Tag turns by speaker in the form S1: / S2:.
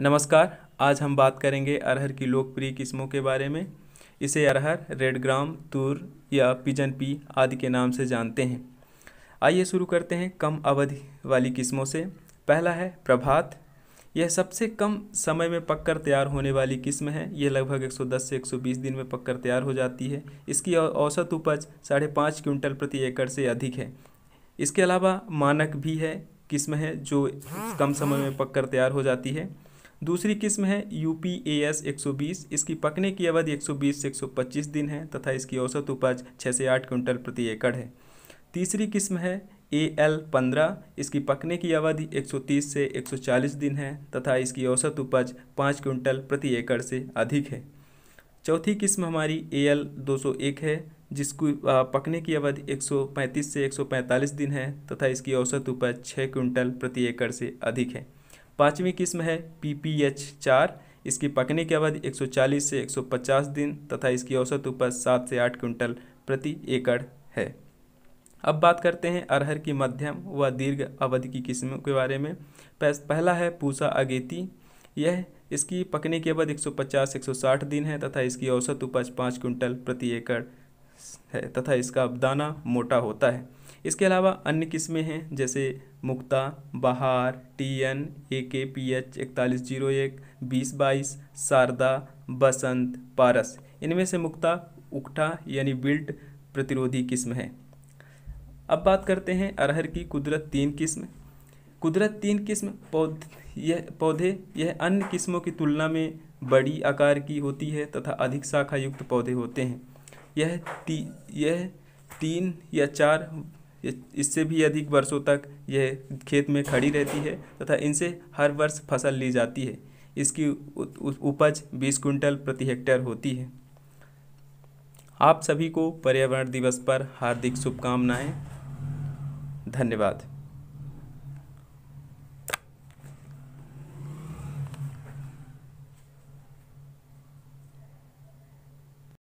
S1: नमस्कार आज हम बात करेंगे अरहर की लोकप्रिय किस्मों के बारे में इसे अरहर रेड ग्राम तूर या पिजन पी आदि के नाम से जानते हैं आइए शुरू करते हैं कम अवधि वाली किस्मों से पहला है प्रभात यह सबसे कम समय में पककर तैयार होने वाली किस्म है यह लगभग 110 से 120 दिन में पककर तैयार हो जाती है इसकी औसत उपज साढ़े पाँच क्विंटल प्रति एकड़ से अधिक है इसके अलावा मानक भी है किस्म है जो कम समय में पककर तैयार हो जाती है दूसरी किस्म है यू पी ए एस एक सौ बीस इसकी पकने की अवधि एक सौ बीस से एक सौ पच्चीस दिन है तथा इसकी औसत उपज छः से आठ क्विंटल प्रति एकड़ है तीसरी किस्म है ए एल पंद्रह इसकी पकने की अवधि एक सौ तीस से एक सौ चालीस दिन है तथा इसकी औसत उपज पाँच क्विंटल प्रति एकड़ से अधिक है चौथी किस्म हमारी ए एल दो सौ एक है जिसको पकने की अवधि 135 से 145 दिन है तथा इसकी औसत उपज छः क्विंटल प्रति एकड़ से अधिक है पाँचवीं किस्म है पी पी एच चार इसकी पकने के अवधि 140 से 150 दिन तथा इसकी औसत उपज सात से आठ क्विंटल प्रति एकड़ है अब बात करते हैं अरहर की मध्यम व दीर्घ अवधि की किस्मों के बारे में पहला है पूसा अगेती यह इसकी पकने के बाद 150-160 दिन है तथा इसकी औसत उपज पाँच क्विंटल प्रति एकड़ है तथा इसका दाना मोटा होता है इसके अलावा अन्य किस्में हैं जैसे मुक्ता बहार टी एन ए के पी एच इकतालीस जीरो एक बीस बाईस शारदा बसंत पारस इनमें से मुक्ता उकठा यानी बिल्ट प्रतिरोधी किस्म है अब बात करते हैं अरहर की कुदरत तीन किस्म कुदरत तीन किस्म पौध यह पौधे यह अन्य किस्मों की तुलना में बड़ी आकार की होती है तथा अधिक शाखा युक्त पौधे होते हैं यह ती यह तीन या चार इससे भी अधिक वर्षों तक यह खेत में खड़ी रहती है तथा इनसे हर वर्ष फसल ली जाती है इसकी उपज बीस क्विंटल प्रति हेक्टेयर होती है आप सभी को पर्यावरण दिवस पर हार्दिक शुभकामनाएं धन्यवाद